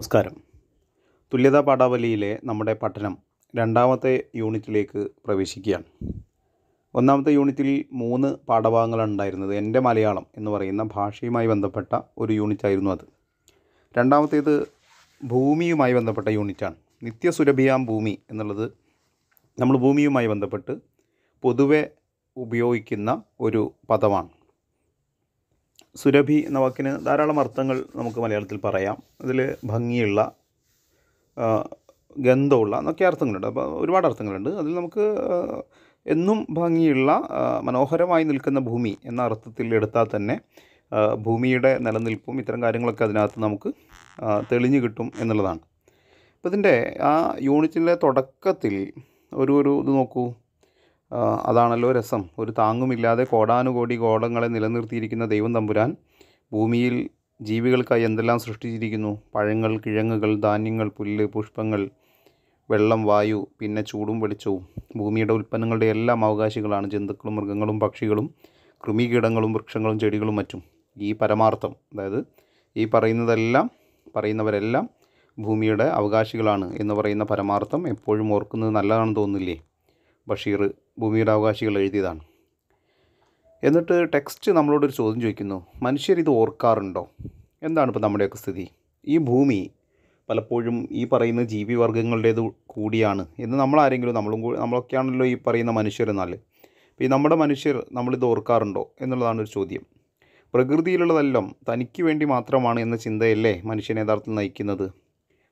നമസ്കാരം തുല്യത പാഠാവലിയിലെ നമ്മുടെ പഠനം രണ്ടാമത്തെ യൂണിറ്റിലേക്ക് പ്രവേശിക്കുകയാണ് ഒന്നാമത്തെ യൂണിറ്റിൽ മൂന്ന് പാഠഭാഗങ്ങളാണ് ഉണ്ടായിരുന്നത് എൻ്റെ മലയാളം എന്ന് പറയുന്ന ഭാഷയുമായി ബന്ധപ്പെട്ട ഒരു യൂണിറ്റായിരുന്നു അത് രണ്ടാമത്തേത് ഭൂമിയുമായി ബന്ധപ്പെട്ട യൂണിറ്റാണ് നിത്യസുരഭിയാം ഭൂമി എന്നുള്ളത് നമ്മൾ ഭൂമിയുമായി ബന്ധപ്പെട്ട് പൊതുവെ ഉപയോഗിക്കുന്ന ഒരു പദമാണ് സുരഭി എന്ന വാക്കിന് ധാരാളം അർത്ഥങ്ങൾ നമുക്ക് മലയാളത്തിൽ പറയാം അതിൽ ഭംഗിയുള്ള ഗന്ധമുള്ള എന്നൊക്കെ അർത്ഥങ്ങളുണ്ട് അപ്പോൾ ഒരുപാട് അർത്ഥങ്ങളുണ്ട് അതിൽ നമുക്ക് എന്നും ഭംഗിയുള്ള മനോഹരമായി നിൽക്കുന്ന ഭൂമി എന്ന അർത്ഥത്തിൽ എടുത്താൽ തന്നെ ഭൂമിയുടെ നിലനിൽപ്പും ഇത്തരം കാര്യങ്ങളൊക്കെ അതിനകത്ത് നമുക്ക് തെളിഞ്ഞു കിട്ടും എന്നുള്ളതാണ് അപ്പോൾ ഇതിൻ്റെ ആ യൂണിറ്റിൻ്റെ തുടക്കത്തിൽ ഒരു ഒരു ഇത് നോക്കൂ അതാണല്ലോ രസം ഒരു താങ്ങുമില്ലാതെ കോടാനുകോടി ഗോളങ്ങളെ നിലനിർത്തിയിരിക്കുന്ന ദൈവം തമ്പുരാൻ ഭൂമിയിൽ ജീവികൾക്കായി എന്തെല്ലാം സൃഷ്ടിച്ചിരിക്കുന്നു പഴങ്ങൾ കിഴങ്ങുകൾ ധാന്യങ്ങൾ പുല്ല് പുഷ്പങ്ങൾ വെള്ളം വായു പിന്നെ ചൂടും വെളിച്ചവും ഭൂമിയുടെ ഉൽപ്പന്നങ്ങളുടെ എല്ലാം അവകാശികളാണ് ജന്തുക്കളും മൃഗങ്ങളും പക്ഷികളും കൃമികീടങ്ങളും വൃക്ഷങ്ങളും ചെടികളും മറ്റും ഈ പരമാർത്ഥം അതായത് ഈ പറയുന്നതെല്ലാം പറയുന്നവരെല്ലാം ഭൂമിയുടെ അവകാശികളാണ് എന്ന് പറയുന്ന പരമാർത്ഥം എപ്പോഴും ഓർക്കുന്നത് നല്ലതാണെന്ന് തോന്നുന്നില്ലേ ബഷീർ ഭൂമിയുടെ അവകാശികൾ എഴുതിയതാണ് എന്നിട്ട് ടെക്സ്റ്റ് നമ്മളോടൊരു ചോദ്യം ചോദിക്കുന്നു മനുഷ്യർ ഇത് ഓർക്കാറുണ്ടോ എന്താണ് ഇപ്പോൾ നമ്മുടെയൊക്കെ സ്ഥിതി ഈ ഭൂമി പലപ്പോഴും ഈ പറയുന്ന വർഗങ്ങളുടേത് കൂടിയാണ് എന്ന് നമ്മളാരെങ്കിലും നമ്മളും കൂടി നമ്മളൊക്കെയാണല്ലോ ഈ പറയുന്ന മനുഷ്യരെന്നാൽ അപ്പോൾ ഈ നമ്മുടെ മനുഷ്യർ നമ്മളിത് ഓർക്കാറുണ്ടോ എന്നുള്ളതാണ് ഒരു ചോദ്യം പ്രകൃതിയിലുള്ളതെല്ലാം തനിക്ക് വേണ്ടി മാത്രമാണ് എന്ന ചിന്തയല്ലേ മനുഷ്യനെ യഥാർത്ഥത്തിൽ നയിക്കുന്നത്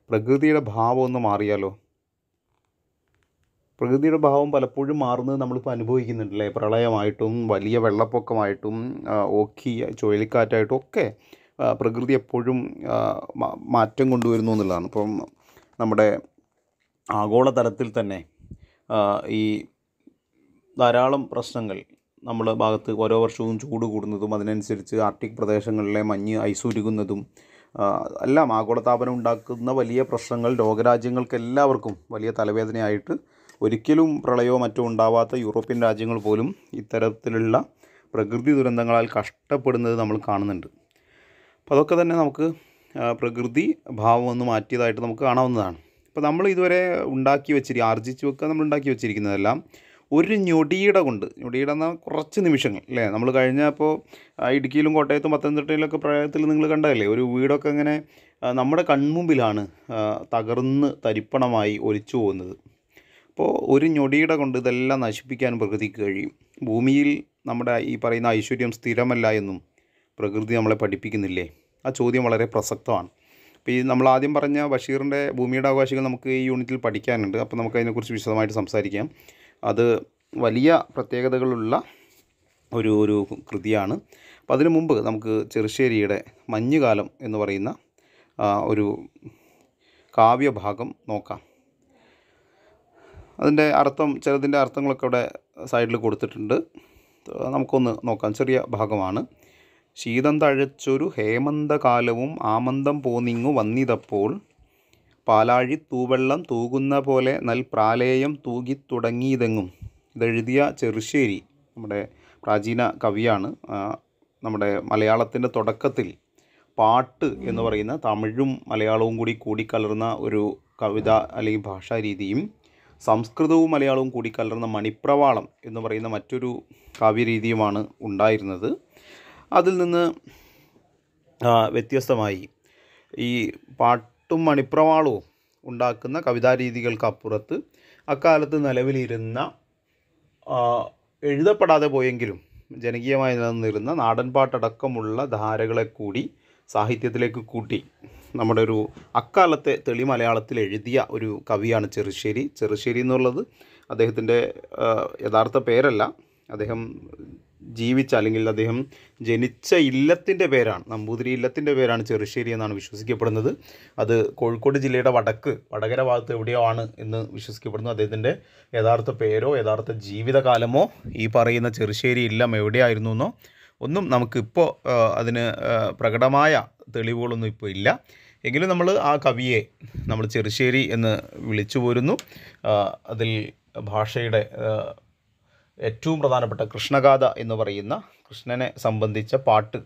പ്രകൃതിയുടെ ഭാവം ഒന്ന് മാറിയാലോ പ്രകൃതിയുടെ ഭാവം പലപ്പോഴും മാറുന്നത് നമ്മളിപ്പോൾ അനുഭവിക്കുന്നുണ്ടല്ലേ പ്രളയമായിട്ടും വലിയ വെള്ളപ്പൊക്കമായിട്ടും ഓക്കി ചുഴലിക്കാറ്റായിട്ടും ഒക്കെ പ്രകൃതി എപ്പോഴും മാറ്റം കൊണ്ടുവരുന്നു എന്നുള്ളതാണ് ഇപ്പം നമ്മുടെ ആഗോളതലത്തിൽ തന്നെ ഈ ധാരാളം പ്രശ്നങ്ങൾ നമ്മുടെ ഭാഗത്ത് ഓരോ വർഷവും ചൂട് കൂടുന്നതും അതിനനുസരിച്ച് ആർട്ടിക് പ്രദേശങ്ങളിലെ മഞ്ഞ് ഐസുരുകുന്നതും എല്ലാം ആഗോളതാപനം ഉണ്ടാക്കുന്ന വലിയ പ്രശ്നങ്ങൾ ലോകരാജ്യങ്ങൾക്ക് എല്ലാവർക്കും വലിയ തലവേദനയായിട്ട് ഒരിക്കലും പ്രളയമോ മറ്റോ ഉണ്ടാവാത്ത യൂറോപ്യൻ രാജ്യങ്ങൾ പോലും ഇത്തരത്തിലുള്ള പ്രകൃതി ദുരന്തങ്ങളാൽ കഷ്ടപ്പെടുന്നത് നമ്മൾ കാണുന്നുണ്ട് അപ്പോൾ അതൊക്കെ തന്നെ നമുക്ക് പ്രകൃതി ഭാവം ഒന്ന് മാറ്റിയതായിട്ട് നമുക്ക് കാണാവുന്നതാണ് അപ്പോൾ നമ്മൾ ഇതുവരെ ഉണ്ടാക്കി വെച്ചിരിക്കുക ആർജിച്ച് വെക്കുക നമ്മൾ ഉണ്ടാക്കി വെച്ചിരിക്കുന്നതെല്ലാം ഒരു ഞൊടിയിട കൊണ്ട് ഞൊടിയിട എന്നാൽ കുറച്ച് നിമിഷങ്ങൾ അല്ലേ നമ്മൾ കഴിഞ്ഞ അപ്പോൾ ഇടുക്കിയിലും കോട്ടയത്തും പത്തനംതിട്ടയിലൊക്കെ പ്രളയത്തിൽ നിങ്ങൾ കണ്ടതല്ലേ ഒരു വീടൊക്കെ ഇങ്ങനെ നമ്മുടെ കൺമുമ്പിലാണ് തകർന്ന് തരിപ്പണമായി ഒലിച്ചു പോകുന്നത് അപ്പോൾ ഒരു ഞൊടിയിട കൊണ്ട് ഇതെല്ലാം നശിപ്പിക്കാൻ പ്രകൃതിക്ക് കഴിയും ഭൂമിയിൽ നമ്മുടെ ഈ പറയുന്ന ഐശ്വര്യം സ്ഥിരമല്ല എന്നും പ്രകൃതി നമ്മളെ പഠിപ്പിക്കുന്നില്ലേ ആ ചോദ്യം വളരെ പ്രസക്തമാണ് അപ്പോൾ ഈ നമ്മൾ ആദ്യം പറഞ്ഞ ബഷീറിൻ്റെ ഭൂമിയുടെ അവകാശികൾ നമുക്ക് ഈ യൂണിറ്റിൽ പഠിക്കാനുണ്ട് അപ്പോൾ നമുക്ക് അതിനെക്കുറിച്ച് വിശദമായിട്ട് സംസാരിക്കാം അത് വലിയ പ്രത്യേകതകളുള്ള ഒരു ഒരു കൃതിയാണ് അപ്പോൾ അതിനു മുമ്പ് നമുക്ക് ചെറുശ്ശേരിയുടെ മഞ്ഞുകാലം എന്ന് പറയുന്ന ഒരു കാവ്യഭാഗം നോക്കാം അതിൻ്റെ അർത്ഥം ചിലതിൻ്റെ അർത്ഥങ്ങളൊക്കെ അവിടെ സൈഡിൽ കൊടുത്തിട്ടുണ്ട് നമുക്കൊന്ന് നോക്കാം ചെറിയ ഭാഗമാണ് ശീതം തഴച്ചൊരു ഹേമന്തകാലവും ആമന്തം പോന്നിങ്ങു വന്നിതപ്പോൾ പാലാഴി തൂവെള്ളം തൂകുന്ന പോലെ നൽ പ്രാലേയം തൂകി തുടങ്ങിയതെങ്ങും ഇതെഴുതിയ ചെറുശ്ശേരി നമ്മുടെ പ്രാചീന കവിയാണ് നമ്മുടെ മലയാളത്തിൻ്റെ തുടക്കത്തിൽ പാട്ട് എന്ന് പറയുന്ന തമിഴും മലയാളവും കൂടി കൂടിക്കലർന്ന ഒരു കവിത അല്ലെങ്കിൽ ഭാഷാരീതിയും സംസ്കൃതവും മലയാളവും കൂടി കലർന്ന മണിപ്രവാളം എന്ന് പറയുന്ന മറ്റൊരു കാവ്യരീതിയുമാണ് ഉണ്ടായിരുന്നത് അതിൽ നിന്ന് വ്യത്യസ്തമായി ഈ പാട്ടും മണിപ്രവാളവും ഉണ്ടാക്കുന്ന കവിതാരീതികൾക്കപ്പുറത്ത് അക്കാലത്ത് നിലവിലിരുന്ന എഴുതപ്പെടാതെ പോയെങ്കിലും ജനകീയമായി നിലനിന്നിരുന്ന നാടൻപാട്ടടക്കമുള്ള ധാരകളെ കൂടി സാഹിത്യത്തിലേക്ക് കൂട്ടി നമ്മുടെ ഒരു അക്കാലത്തെ തെളി മലയാളത്തിൽ എഴുതിയ ഒരു കവിയാണ് ചെറുശ്ശേരി ചെറുശ്ശേരി എന്നുള്ളത് അദ്ദേഹത്തിൻ്റെ യഥാർത്ഥ പേരല്ല അദ്ദേഹം ജീവിച്ച അല്ലെങ്കിൽ അദ്ദേഹം ജനിച്ച ഇല്ലത്തിൻ്റെ പേരാണ് നമ്പൂതിരി ഇല്ലത്തിൻ്റെ പേരാണ് ചെറുശ്ശേരി എന്നാണ് വിശ്വസിക്കപ്പെടുന്നത് അത് കോഴിക്കോട് ജില്ലയുടെ വടക്ക് വടകര ഭാഗത്ത് എവിടെയോ ആണ് എന്ന് വിശ്വസിക്കപ്പെടുന്നു അദ്ദേഹത്തിൻ്റെ യഥാർത്ഥ പേരോ യഥാർത്ഥ ജീവിതകാലമോ ഈ പറയുന്ന ചെറുശ്ശേരി ഇല്ലം എവിടെയായിരുന്നു എന്നോ ഒന്നും നമുക്കിപ്പോൾ അതിന് പ്രകടമായ തെളിവുകളൊന്നും ഇപ്പോൾ ഇല്ല എങ്കിലും നമ്മൾ ആ കവിയെ നമ്മൾ ചെറുശ്ശേരി എന്ന് വിളിച്ചു പോരുന്നു അതിൽ ഭാഷയുടെ ഏറ്റവും പ്രധാനപ്പെട്ട കൃഷ്ണഗാഥ എന്ന് പറയുന്ന കൃഷ്ണനെ സംബന്ധിച്ച പാട്ട്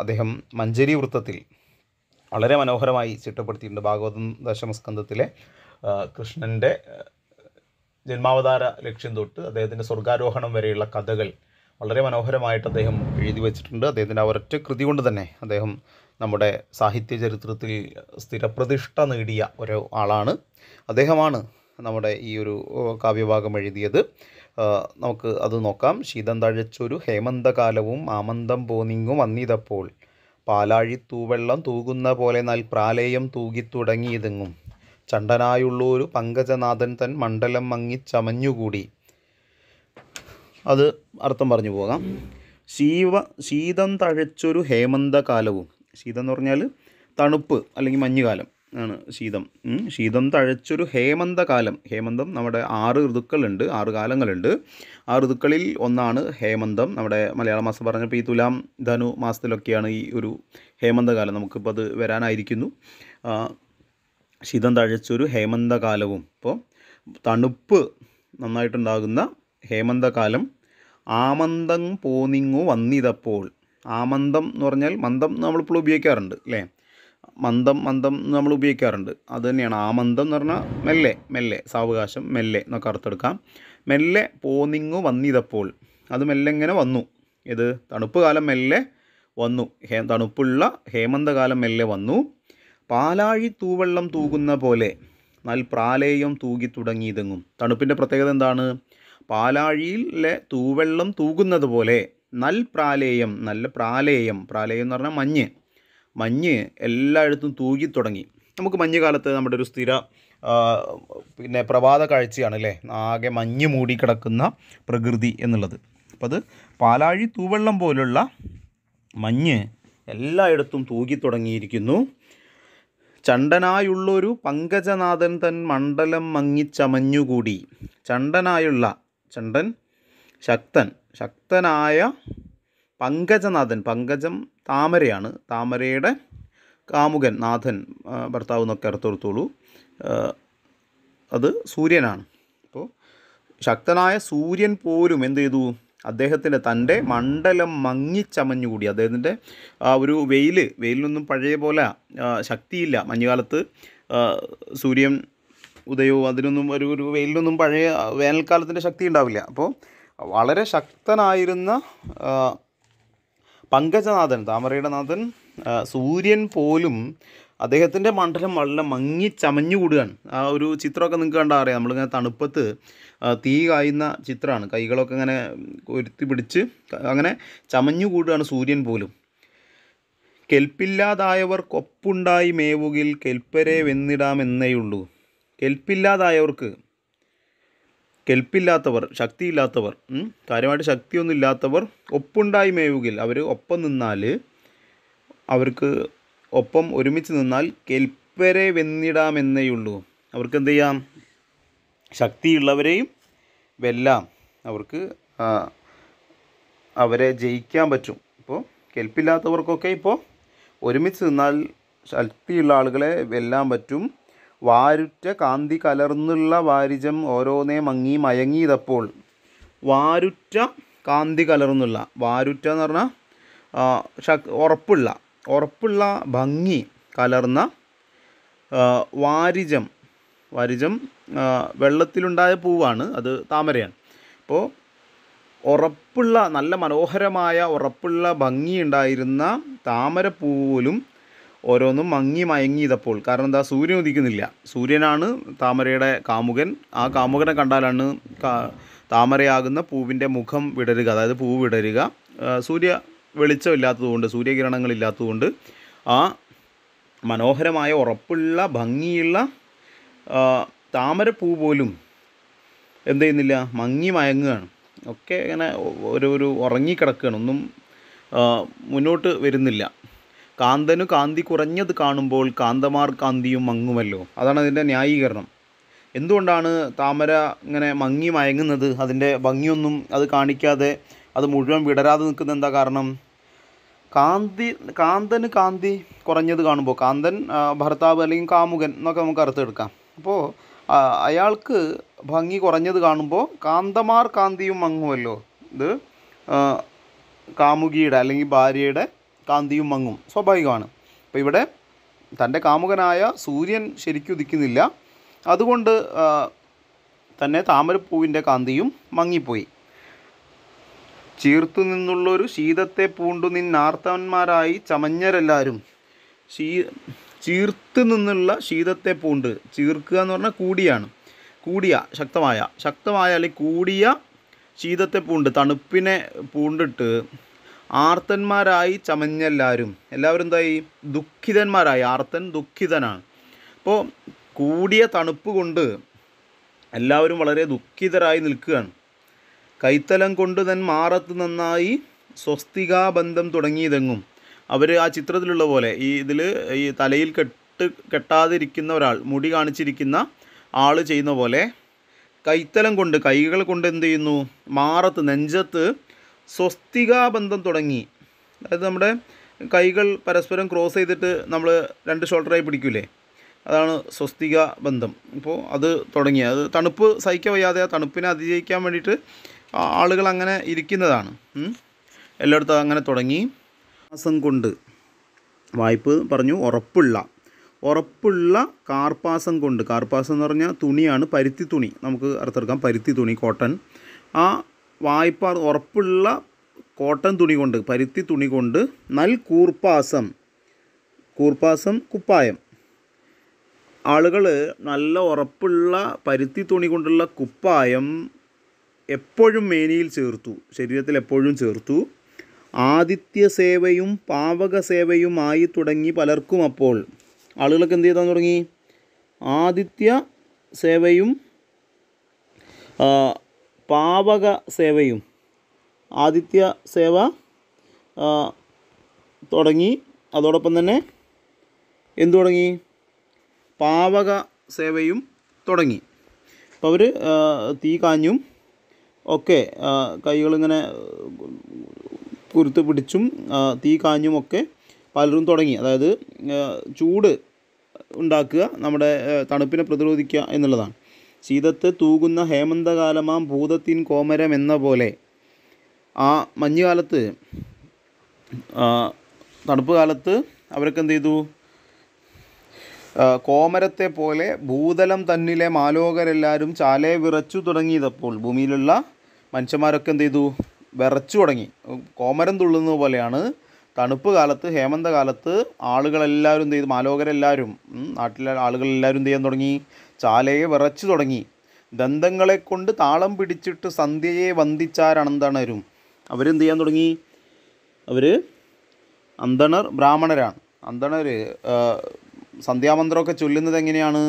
അദ്ദേഹം മഞ്ചരി വൃത്തത്തിൽ വളരെ മനോഹരമായി ചിട്ടപ്പെടുത്തിയിട്ടുണ്ട് ഭാഗവതം ദശമസ്കന്ധത്തിലെ കൃഷ്ണൻ്റെ ജന്മാവതാര ലക്ഷ്യം തൊട്ട് അദ്ദേഹത്തിൻ്റെ സ്വർഗാരോഹണം വരെയുള്ള കഥകൾ വളരെ മനോഹരമായിട്ട് അദ്ദേഹം എഴുതി വെച്ചിട്ടുണ്ട് അദ്ദേഹത്തിൻ്റെ ആ ഒരൊറ്റ കൃതി കൊണ്ട് തന്നെ അദ്ദേഹം നമ്മുടെ സാഹിത്യ ചരിത്രത്തിൽ സ്ഥിരപ്രതിഷ്ഠ നേടിയ ഒരു ആളാണ് അദ്ദേഹമാണ് നമ്മുടെ ഈ ഒരു കാവ്യഭാഗം എഴുതിയത് നമുക്ക് അത് നോക്കാം ശീതം തഴച്ചൊരു ഹേമന്തകാലവും ആമന്തം പോനിങ്ങും വന്നിതപ്പോൾ പാലാഴി തൂവെള്ളം തൂകുന്ന പോലെ നാൽ പ്രാലേയം തൂകിത്തുടങ്ങിയതെങ്ങും ചണ്ടനായുള്ളൊരു പങ്കജനാഥൻ തൻ മണ്ഡലം മങ്ങി ചമഞ്ഞുകൂടി അത് അർത്ഥം പറഞ്ഞു പോകാം ശീവ ശീതം തഴച്ചൊരു ഹേമന്തകാലവും ശീതം എന്ന് പറഞ്ഞാൽ തണുപ്പ് അല്ലെങ്കിൽ മഞ്ഞുകാലം ആണ് ശീതം ശീതം തഴച്ചൊരു ഹേമന്തകാലം ഹേമന്തം നമ്മുടെ ആറ് ഋതുക്കളുണ്ട് ആറ് കാലങ്ങളുണ്ട് ആ ഋതുക്കളിൽ ഒന്നാണ് ഹേമന്തം നമ്മുടെ മലയാള മാസം പറഞ്ഞപ്പോൾ ഈ തുലാം ധനു മാസത്തിലൊക്കെയാണ് ഈ ഒരു ഹേമന്തകാലം നമുക്കിപ്പോൾ അത് വരാനായിരിക്കുന്നു ശീതം തഴച്ചൊരു ഹേമന്തകാലവും ഇപ്പോൾ തണുപ്പ് നന്നായിട്ടുണ്ടാകുന്ന ഹേമന്തകാലം ആമന്തം പോന്നിങ്ങു വന്നിതപ്പോൾ ആമന്തം എന്ന് പറഞ്ഞാൽ മന്ദം നമ്മൾ ഇപ്പോൾ ഉപയോഗിക്കാറുണ്ട് അല്ലേ മന്ദം മന്ദം നമ്മൾ ഉപയോഗിക്കാറുണ്ട് അത് തന്നെയാണ് ആമന്തം എന്ന് പറഞ്ഞാൽ മെല്ലെ മെല്ലെ സാവകാശം മെല്ലെ എന്നൊക്കെ അർത്ഥമെടുക്കാം മെല്ലെ പോന്നിങ്ങു വന്നിതപ്പോൾ അത് മെല്ലെ ഇങ്ങനെ വന്നു ഇത് തണുപ്പ് കാലം മെല്ലെ വന്നു ഹേ തണുപ്പുള്ള ഹേമന്തകാലം മെല്ലെ വന്നു പാലാഴി തൂവെള്ളം തൂകുന്ന പോലെ നൽ പ്രാലേയം തൂകി തുടങ്ങിയതെങ്ങും തണുപ്പിൻ്റെ പ്രത്യേകത എന്താണ് പാലാഴിയിലെ തൂവെള്ളം തൂകുന്നത് പോലെ നൽ പ്രാലേയം നല്ല പ്രാലേയം പ്രാലേയം എന്ന് പറഞ്ഞാൽ മഞ്ഞ് മഞ്ഞ് എല്ലായിടത്തും തൂകി തുടങ്ങി നമുക്ക് മഞ്ഞുകാലത്ത് നമ്മുടെ ഒരു സ്ഥിര പിന്നെ പ്രഭാത കാഴ്ചയാണ് അല്ലേ ആകെ മഞ്ഞ് മൂടി കിടക്കുന്ന പ്രകൃതി എന്നുള്ളത് അപ്പോൾ അത് പാലാഴി തൂവെള്ളം പോലുള്ള മഞ്ഞ് എല്ലായിടത്തും തൂകി തുടങ്ങിയിരിക്കുന്നു ചണ്ടനായുള്ളൊരു പങ്കജനാഥൻ തൻ മണ്ഡലം മങ്ങിച്ചമഞ്ഞുകൂടി ചണ്ടനായുള്ള ചണ്ടൻ ശക്തൻ ശക്തനായ പങ്കജനാഥൻ പങ്കജം താമരയാണ് താമരയുടെ കാമുകൻ നാഥൻ ഭർത്താവ് എന്നൊക്കെ അർത്ഥമെടുത്തോളൂ അത് സൂര്യനാണ് അപ്പോൾ ശക്തനായ സൂര്യൻ പോലും എന്ത് ചെയ്തു അദ്ദേഹത്തിൻ്റെ തൻ്റെ മണ്ഡലം മങ്ങിച്ചമഞ്ഞുകൂടി അദ്ദേഹത്തിൻ്റെ ആ ഒരു വെയിൽ വെയിലിനൊന്നും പഴയ പോലെ ശക്തിയില്ല മഞ്ഞുകാലത്ത് സൂര്യൻ ഉദയവും അതിനൊന്നും ഒരു ഒരു വെയിലിനൊന്നും പഴയ വേനൽക്കാലത്തിൻ്റെ ശക്തി ഉണ്ടാവില്ല അപ്പോൾ വളരെ ശക്തനായിരുന്ന പങ്കജനാഥൻ താമരയുടെ നാഥൻ സൂര്യൻ പോലും അദ്ദേഹത്തിൻ്റെ മണ്ഡലം വളരെ മങ്ങി ചമഞ്ഞുകൂടുകയാണ് ആ ഒരു ചിത്രമൊക്കെ നിങ്ങൾക്ക് കണ്ടാൽ അറിയാം നമ്മളിങ്ങനെ തണുപ്പത്ത് തീ കായുന്ന ചിത്രമാണ് കൈകളൊക്കെ ഇങ്ങനെ ഒരുത്തി പിടിച്ച് അങ്ങനെ ചമഞ്ഞുകൂടുകയാണ് സൂര്യൻ പോലും കെൽപ്പില്ലാതായവർക്കൊപ്പുണ്ടായി മേവുകിൽ കെൽപ്പരെ വെന്നിടാമെന്നേയുള്ളൂ കെൽപ്പില്ലാതായവർക്ക് കെൽപ്പില്ലാത്തവർ ശക്തിയില്ലാത്തവർ കാര്യമായിട്ട് ശക്തിയൊന്നും ഇല്ലാത്തവർ ഒപ്പുണ്ടായി മേവുകിൽ അവർ ഒപ്പം നിന്നാൽ അവർക്ക് ഒപ്പം ഒരുമിച്ച് നിന്നാൽ കെൽപ്പരെ വെന്നിടാമെന്നേയുള്ളൂ അവർക്ക് എന്ത് ചെയ്യാം ശക്തിയുള്ളവരെയും വെല്ലാം അവർക്ക് അവരെ ജയിക്കാൻ പറ്റും ഇപ്പോൾ കെൽപ്പില്ലാത്തവർക്കൊക്കെ ഇപ്പോൾ ഒരുമിച്ച് നിന്നാൽ ശക്തിയുള്ള ആളുകളെ വെല്ലാൻ പറ്റും വാരുറ്റ കാന്തി കലർന്നുള്ള വാരിജം ഓരോന്നേ മങ്ങി മയങ്ങിയതപ്പോൾ വാരുറ്റ കാന്തി കലർന്നുള്ള വാരുറ്റ എന്ന് പറഞ്ഞാൽ ശക് ഉറപ്പുള്ള ഉറപ്പുള്ള ഭംഗി കലർന്ന വാരിജം വാരിജം വെള്ളത്തിലുണ്ടായ പൂവാണ് അത് താമരയാണ് അപ്പോൾ ഉറപ്പുള്ള നല്ല മനോഹരമായ ഉറപ്പുള്ള ഭംഗിയുണ്ടായിരുന്ന താമര പോലും ഓരോന്നും മങ്ങി മയങ്ങിയതപ്പോൾ കാരണം എന്താ സൂര്യൻ ഉദിക്കുന്നില്ല സൂര്യനാണ് താമരയുടെ കാമുകൻ ആ കാമുകനെ കണ്ടാലാണ് താമരയാകുന്ന പൂവിൻ്റെ മുഖം വിടരുക അതായത് പൂവ് വിടരുക സൂര്യ വെളിച്ചമില്ലാത്തതുകൊണ്ട് സൂര്യകിരണങ്ങളില്ലാത്തതുകൊണ്ട് ആ മനോഹരമായ ഉറപ്പുള്ള ഭംഗിയുള്ള താമരപ്പൂ പോലും എന്ത് ചെയ്യുന്നില്ല മങ്ങി മയങ്ങുകയാണ് ഒക്കെ ഇങ്ങനെ ഒരു ഒരു ഉറങ്ങിക്കിടക്കുകയാണ് ഒന്നും മുന്നോട്ട് വരുന്നില്ല കാന്തനു കാന്തി കുറഞ്ഞത് കാണുമ്പോൾ കാന്തമാർ കാന്തിയും മങ്ങുമല്ലോ അതാണ് അതിൻ്റെ ന്യായീകരണം എന്തുകൊണ്ടാണ് താമര ഇങ്ങനെ മങ്ങി മയങ്ങുന്നത് അതിൻ്റെ ഭംഗിയൊന്നും അത് കാണിക്കാതെ അത് മുഴുവൻ വിടരാതെ നിൽക്കുന്ന എന്താ കാരണം കാന്തി കാന്തന് കാന്തി കുറഞ്ഞത് കാണുമ്പോൾ കാന്തൻ ഭർത്താവ് അല്ലെങ്കിൽ കാമുകൻ എന്നൊക്കെ നമുക്ക് അറുത്തെടുക്കാം അപ്പോൾ അയാൾക്ക് ഭംഗി കുറഞ്ഞത് കാണുമ്പോൾ കാന്തമാർ കാന്തിയും മങ്ങുമല്ലോ ഇത് കാമുകിയുടെ അല്ലെങ്കിൽ ഭാര്യയുടെ കാന്തിയും മങ്ങും സ്വാഭാവികമാണ് അപ്പോൾ ഇവിടെ തൻ്റെ കാമുകനായ സൂര്യൻ ശരിക്കും ഉദിക്കുന്നില്ല അതുകൊണ്ട് തന്നെ താമരപ്പൂവിൻ്റെ കാന്തിയും മങ്ങിപ്പോയി ചീർത്തു നിന്നുള്ളൊരു ശീതത്തെ പൂണ്ടു നിന്നാർത്തവന്മാരായി ചമഞ്ഞരെല്ലാവരും ശീ ചീർത്ത് നിന്നുള്ള ശീതത്തെ പൂണ്ട് ചീർക്കുക എന്ന് പറഞ്ഞാൽ കൂടിയാണ് കൂടിയ ശക്തമായ ശക്തമായ അല്ലെങ്കിൽ കൂടിയ ശീതത്തെ പൂണ്ട് തണുപ്പിനെ പൂണ്ടിട്ട് ആർത്തന്മാരായി ചമഞ്ഞെല്ലാവരും എല്ലാവരും എന്തായി ദുഃഖിതന്മാരായി ആർത്തൻ ദുഃഖിതനാണ് അപ്പോൾ കൂടിയ തണുപ്പ് കൊണ്ട് എല്ലാവരും വളരെ ദുഃഖിതരായി നിൽക്കുകയാണ് കൈത്തലം കൊണ്ട് തൻ മാറത്ത് നന്നായി സ്വസ്തികാബന്ധം തുടങ്ങിയതെങ്ങും അവർ ആ ചിത്രത്തിലുള്ള പോലെ ഈ ഇതിൽ ഈ തലയിൽ കെട്ട് കെട്ടാതിരിക്കുന്ന ഒരാൾ മുടി കാണിച്ചിരിക്കുന്ന ആൾ ചെയ്യുന്ന പോലെ കൈത്തലം കൊണ്ട് കൈകൾ കൊണ്ട് എന്ത് ചെയ്യുന്നു മാറത്ത് നെഞ്ചത്ത് സ്വസ്തികാബന്ധം തുടങ്ങി അതായത് നമ്മുടെ കൈകൾ പരസ്പരം ക്രോസ് ചെയ്തിട്ട് നമ്മൾ രണ്ട് ഷോൾഡറായി പിടിക്കൂലേ അതാണ് സ്വസ്തിക ബന്ധം അപ്പോൾ അത് തുടങ്ങി അത് തണുപ്പ് സഹിക്കാൻ വയ്യാതെ ആ തണുപ്പിനെ അതിജയിക്കാൻ വേണ്ടിയിട്ട് ആളുകൾ അങ്ങനെ ഇരിക്കുന്നതാണ് എല്ലായിടത്തും അങ്ങനെ തുടങ്ങി മാസം കൊണ്ട് വായ്പ പറഞ്ഞു ഉറപ്പുള്ള ഉറപ്പുള്ള കാർപ്പാസം കൊണ്ട് കാർപ്പാസം എന്ന് പറഞ്ഞാൽ തുണിയാണ് പരുത്തി തുണി നമുക്ക് എടുക്കാം പരുത്തി തുണി കോട്ടൺ ആ വായ്പാർ ഉറപ്പുള്ള കോട്ടൺ തുണി കൊണ്ട് പരുത്തി തുണി കൊണ്ട് നൽ കൂർപ്പാസം കൂർപ്പാസം കുപ്പായം ആളുകൾ നല്ല ഉറപ്പുള്ള പരുത്തി തുണി കൊണ്ടുള്ള കുപ്പായം എപ്പോഴും മേനിയിൽ ചേർത്തു ശരീരത്തിൽ എപ്പോഴും ചേർത്തു ആദിത്യ സേവയും പാവക സേവയുമായി തുടങ്ങി പലർക്കും അപ്പോൾ ആളുകളൊക്കെ എന്ത് ചെയ്താൽ തുടങ്ങി ആദിത്യ സേവയും പാവക സേവയും ആദിത്യ സേവ തുടങ്ങി അതോടൊപ്പം തന്നെ എന്തു തുടങ്ങി പാവക സേവയും തുടങ്ങി അപ്പോൾ അവർ തീ കാഞ്ഞും ഒക്കെ കൈകളിങ്ങനെ കുരുത്ത് പിടിച്ചും തീ കാഞ്ഞും ഒക്കെ പലരും തുടങ്ങി അതായത് ചൂട് ഉണ്ടാക്കുക നമ്മുടെ തണുപ്പിനെ പ്രതിരോധിക്കുക എന്നുള്ളതാണ് ശീതത്ത് തൂകുന്ന ഹേമന്തകാലമാം ഭൂതത്തിൻ കോമരം എന്ന പോലെ ആ മഞ്ഞുകാലത്ത് തണുപ്പ് കാലത്ത് അവർക്ക് എന്ത് ചെയ്തു കോമരത്തെ പോലെ ഭൂതലം തന്നിലെ മാലോകരെല്ലാവരും ചാലേ വിറച്ചു തുടങ്ങിയതപ്പോൾ ഭൂമിയിലുള്ള മനുഷ്യന്മാരൊക്കെ എന്ത് ചെയ്തു വിറച്ചു തുടങ്ങി കോമരം തുള്ളുന്നത് പോലെയാണ് തണുപ്പ് കാലത്ത് ഹേമന്തകാലത്ത് ആളുകളെല്ലാവരും എന്ത് ചെയ്തു മാലോകരെല്ലാവരും നാട്ടിലെ ആളുകളെല്ലാവരും എന്ത് ചെയ്യാൻ തുടങ്ങി ചാലയെ വിറച്ചു തുടങ്ങി ദന്തങ്ങളെ കൊണ്ട് താളം പിടിച്ചിട്ട് സന്ധ്യയെ വന്ദിച്ചാരനന്തണരും അവരെന്ത് ചെയ്യാൻ തുടങ്ങി അവർ അന്തണർ ബ്രാഹ്മണരാണ് അന്തണർ സന്ധ്യാമന്ത്രമൊക്കെ ചൊല്ലുന്നത് എങ്ങനെയാണ്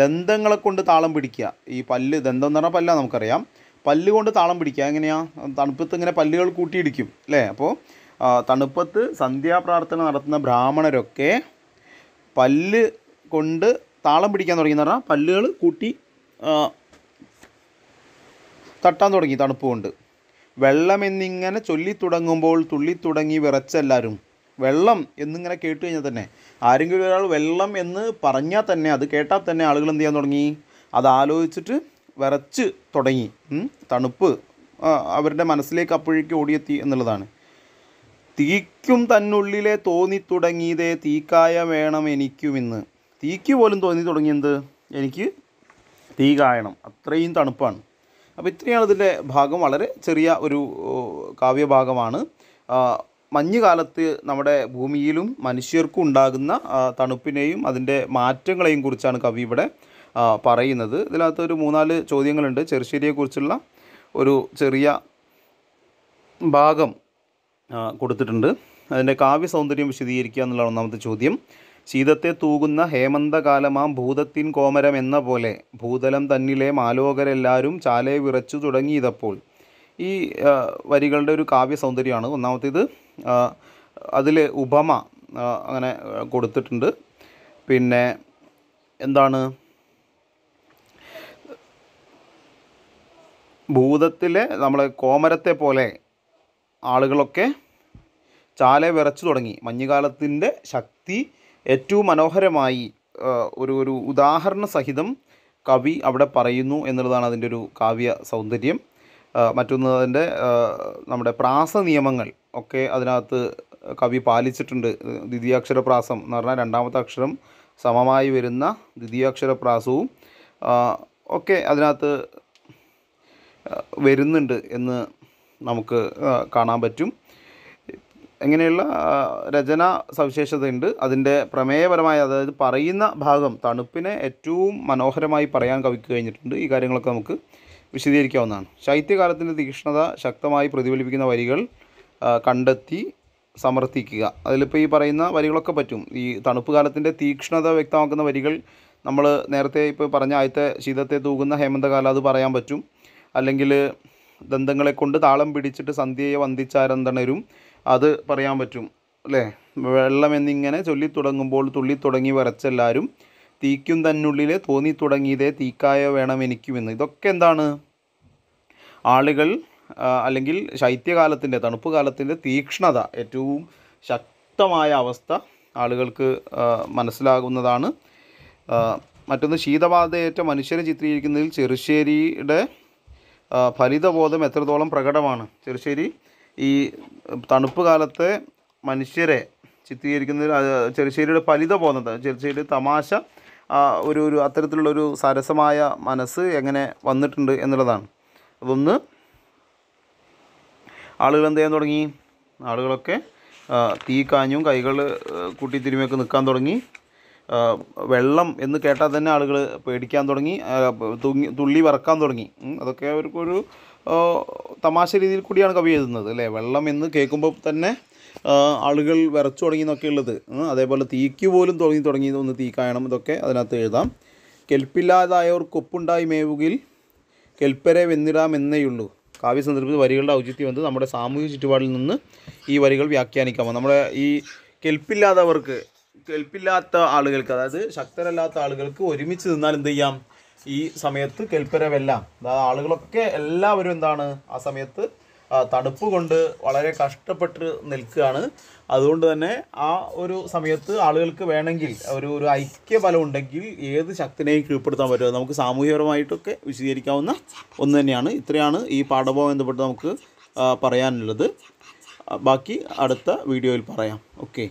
ദന്തങ്ങളെ കൊണ്ട് താളം പിടിക്കുക ഈ പല്ല് ദന്തം എന്ന് പറഞ്ഞാൽ പല്ല നമുക്കറിയാം പല്ല് കൊണ്ട് താളം പിടിക്കുക എങ്ങനെയാ തണുപ്പത്ത് ഇങ്ങനെ പല്ലുകൾ കൂട്ടിയിടിക്കും അല്ലേ അപ്പോൾ തണുപ്പത്ത് സന്ധ്യാപ്രാർത്ഥന നടത്തുന്ന ബ്രാഹ്മണരൊക്കെ പല്ല് കൊണ്ട് താളം പിടിക്കാൻ തുടങ്ങി എന്ന് പറഞ്ഞാൽ പല്ലുകൾ കൂട്ടി തട്ടാൻ തുടങ്ങി തണുപ്പ് കൊണ്ട് വെള്ളമെന്നിങ്ങനെ ചൊല്ലിത്തുടങ്ങുമ്പോൾ തുള്ളിത്തുടങ്ങി വിറച്ചെല്ലാവരും വെള്ളം എന്നിങ്ങനെ കേട്ട് കഴിഞ്ഞാൽ തന്നെ ആരെങ്കിലും ഒരാൾ വെള്ളം എന്ന് പറഞ്ഞാൽ തന്നെ അത് കേട്ടാൽ തന്നെ ആളുകൾ എന്ത് ചെയ്യാൻ തുടങ്ങി അത് ആലോചിച്ചിട്ട് വിറച്ച് തുടങ്ങി തണുപ്പ് അവരുടെ മനസ്സിലേക്ക് അപ്പോഴേക്ക് ഓടിയെത്തി എന്നുള്ളതാണ് തീക്കും തന്നുള്ളിലെ തോന്നിത്തുടങ്ങിയതേ തീക്കായ വേണം എനിക്കുമിന്ന് തീക്ക് പോലും തോന്നി തുടങ്ങിയത് എനിക്ക് തീ കായണം അത്രയും തണുപ്പാണ് അപ്പോൾ ഇത്രയാണ് ഇതിൻ്റെ ഭാഗം വളരെ ചെറിയ ഒരു കാവ്യഭാഗമാണ് മഞ്ഞുകാലത്ത് നമ്മുടെ ഭൂമിയിലും മനുഷ്യർക്കും ഉണ്ടാകുന്ന തണുപ്പിനെയും അതിൻ്റെ മാറ്റങ്ങളെയും കുറിച്ചാണ് കവി ഇവിടെ പറയുന്നത് ഇതിനകത്ത് ഒരു മൂന്നാല് ചോദ്യങ്ങളുണ്ട് ചെറുശ്ശേരിയെക്കുറിച്ചുള്ള ഒരു ചെറിയ ഭാഗം കൊടുത്തിട്ടുണ്ട് അതിൻ്റെ കാവ്യ സൗന്ദര്യം വിശദീകരിക്കുക എന്നുള്ള ഒന്നാമത്തെ ചോദ്യം ശീതത്തെ തൂകുന്ന ഹേമന്തകാലമാം ഭൂതത്തിൻ കോമരം എന്ന പോലെ ഭൂതലം തന്നിലെ മാലോകരെല്ലാവരും ചാലയെ വിറച്ചു തുടങ്ങിയതപ്പോൾ ഈ വരികളുടെ ഒരു കാവ്യ സൗന്ദര്യമാണ് ഒന്നാമത്തേത് അതിൽ ഉപമ അങ്ങനെ കൊടുത്തിട്ടുണ്ട് പിന്നെ എന്താണ് ഭൂതത്തിലെ നമ്മളെ കോമരത്തെ പോലെ ആളുകളൊക്കെ ചാല വിറച്ചു തുടങ്ങി മഞ്ഞുകാലത്തിൻ്റെ ശക്തി ഏറ്റവും മനോഹരമായി ഒരു ഒരു ഉദാഹരണ സഹിതം കവി അവിടെ പറയുന്നു എന്നുള്ളതാണ് അതിൻ്റെ ഒരു കാവ്യ സൗന്ദര്യം മറ്റൊന്ന് അതിൻ്റെ നമ്മുടെ പ്രാസ നിയമങ്ങൾ ഒക്കെ അതിനകത്ത് കവി പാലിച്ചിട്ടുണ്ട് ദ്വിതീയാക്ഷര പ്രാസം എന്ന് പറഞ്ഞാൽ രണ്ടാമത്തെ അക്ഷരം സമമായി വരുന്ന ദ്വിതീയാക്ഷര പ്രാസവും ഒക്കെ അതിനകത്ത് വരുന്നുണ്ട് എന്ന് നമുക്ക് കാണാൻ പറ്റും ഇങ്ങനെയുള്ള രചന സവിശേഷതയുണ്ട് അതിൻ്റെ പ്രമേയപരമായ അതായത് പറയുന്ന ഭാഗം തണുപ്പിനെ ഏറ്റവും മനോഹരമായി പറയാൻ കവിക്ക് കഴിഞ്ഞിട്ടുണ്ട് ഈ കാര്യങ്ങളൊക്കെ നമുക്ക് വിശദീകരിക്കാവുന്നതാണ് ശൈത്യകാലത്തിൻ്റെ തീക്ഷ്ണത ശക്തമായി പ്രതിഫലിപ്പിക്കുന്ന വരികൾ കണ്ടെത്തി സമർത്ഥിക്കുക അതിലിപ്പോൾ ഈ പറയുന്ന വരികളൊക്കെ പറ്റും ഈ തണുപ്പ് കാലത്തിൻ്റെ തീക്ഷ്ണത വ്യക്തമാക്കുന്ന വരികൾ നമ്മൾ നേരത്തെ ഇപ്പോൾ പറഞ്ഞ ആദ്യത്തെ ശീതത്തെ തൂകുന്ന ഹേമന്തകാലം അത് പറയാൻ പറ്റും അല്ലെങ്കിൽ ദന്തങ്ങളെ കൊണ്ട് താളം പിടിച്ചിട്ട് സന്ധ്യയെ വന്ദിച്ചാരന്തണരും അത് പറയാൻ പറ്റും അല്ലേ വെള്ളം എന്നിങ്ങനെ ചൊല്ലിത്തുടങ്ങുമ്പോൾ തുള്ളിത്തുടങ്ങി വരച്ചെല്ലാവരും തീക്കും തന്നുള്ളിൽ തോന്നി തുടങ്ങിയതേ തീക്കായ വേണം എന്ന് ഇതൊക്കെ എന്താണ് ആളുകൾ അല്ലെങ്കിൽ ശൈത്യകാലത്തിൻ്റെ തണുപ്പ് കാലത്തിൻ്റെ തീക്ഷ്ണത ഏറ്റവും ശക്തമായ അവസ്ഥ ആളുകൾക്ക് മനസ്സിലാകുന്നതാണ് മറ്റൊന്ന് ശീതബാധയേറ്റ മനുഷ്യരെ ചിത്രീകരിക്കുന്നതിൽ ചെറുശ്ശേരിയുടെ ഫലിതബോധം എത്രത്തോളം പ്രകടമാണ് ചെറുശ്ശേരി ഈ തണുപ്പ് കാലത്തെ മനുഷ്യരെ ചിത്രീകരിക്കുന്ന ചെറുശ്ശേരിയുടെ പലിത പോകുന്നത് ചെറുശ്ശേരി തമാശ ഒരു ഒരു അത്തരത്തിലുള്ളൊരു സരസമായ മനസ്സ് എങ്ങനെ വന്നിട്ടുണ്ട് എന്നുള്ളതാണ് അതൊന്ന് ആളുകൾ എന്ത് ചെയ്യാൻ തുടങ്ങി ആളുകളൊക്കെ തീ കാഞ്ഞും കൈകൾ കൂട്ടി തിരുമിയൊക്കെ നിൽക്കാൻ തുടങ്ങി വെള്ളം എന്ന് കേട്ടാൽ തന്നെ ആളുകൾ പേടിക്കാൻ തുടങ്ങി തുള്ളി വറക്കാൻ തുടങ്ങി അതൊക്കെ അവർക്കൊരു തമാശ രീതിയിൽ കൂടിയാണ് കവി എഴുതുന്നത് അല്ലേ വെള്ളം എന്ന് കേൾക്കുമ്പോൾ തന്നെ ആളുകൾ വിറച്ചു തുടങ്ങി എന്നൊക്കെ ഉള്ളത് അതേപോലെ തീക്ക് പോലും തുടങ്ങി തുടങ്ങി ഒന്ന് തീ ഇതൊക്കെ അതിനകത്ത് എഴുതാം കെൽപ്പില്ലാതായവർ കൊപ്പുണ്ടായി മേവുകിൽ കെൽപ്പരെ വെന്നിടാമെന്നേയുള്ളൂ കാവ്യ സന്ദർഭത്തിൽ വരികളുടെ ഔചിത്യം വന്ന് നമ്മുടെ സാമൂഹിക ചുറ്റുപാടിൽ നിന്ന് ഈ വരികൾ വ്യാഖ്യാനിക്കാമോ നമ്മുടെ ഈ കെൽപ്പില്ലാത്തവർക്ക് കെൽപ്പില്ലാത്ത ആളുകൾക്ക് അതായത് ശക്തരല്ലാത്ത ആളുകൾക്ക് ഒരുമിച്ച് നിന്നാൽ എന്ത് ചെയ്യാം ഈ സമയത്ത് കെൽപ്പരവെല്ലാം അതായത് ആളുകളൊക്കെ എല്ലാവരും എന്താണ് ആ സമയത്ത് തണുപ്പ് കൊണ്ട് വളരെ കഷ്ടപ്പെട്ട് നിൽക്കുകയാണ് അതുകൊണ്ട് തന്നെ ആ ഒരു സമയത്ത് ആളുകൾക്ക് വേണമെങ്കിൽ ഒരു ഒരു ഐക്യബലം ഉണ്ടെങ്കിൽ ഏത് ശക്തിനെയും കീഴ്പ്പെടുത്താൻ പറ്റും നമുക്ക് സാമൂഹികപരമായിട്ടൊക്കെ വിശദീകരിക്കാവുന്ന ഒന്ന് തന്നെയാണ് ഇത്രയാണ് ഈ പാഠഭവം ബന്ധപ്പെട്ട് നമുക്ക് പറയാനുള്ളത് ബാക്കി അടുത്ത വീഡിയോയിൽ പറയാം ഓക്കേ